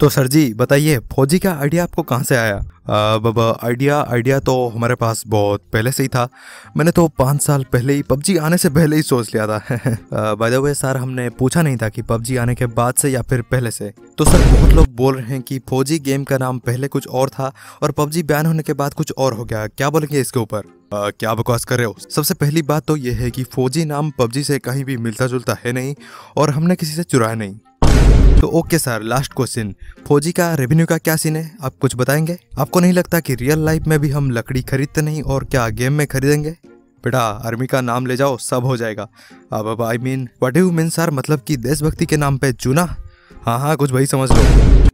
तो सर जी बताइए फौजी का आइडिया आपको कहाँ से आया बाबा आइडिया आइडिया तो हमारे पास बहुत पहले से ही था मैंने तो पाँच साल पहले ही पबजी आने से पहले ही सोच लिया था बाय द वे सर हमने पूछा नहीं था कि पबजी आने के बाद से या फिर पहले से तो सर बहुत लोग बोल रहे हैं कि फौजी गेम का नाम पहले कुछ और था और पबजी बैन होने के बाद कुछ और हो गया क्या बोलेंगे इसके ऊपर आ, क्या बकवास कर रहे हो सबसे पहली बात तो ये है कि फौजी नाम पबजी से कहीं भी मिलता जुलता है नहीं और हमने किसी से चुराया नहीं तो ओके सर लास्ट क्वेश्चन फौजी का रेवेन्यू का क्या सीन है आप कुछ बताएंगे आपको नहीं लगता कि रियल लाइफ में भी हम लकड़ी खरीदते नहीं और क्या गेम में खरीदेंगे बेटा आर्मी का नाम ले जाओ सब हो जाएगा अब अब I mean what you mean sir मतलब कि देशभक्ति के नाम पे चुना हाँ हाँ कुछ वही समझ लो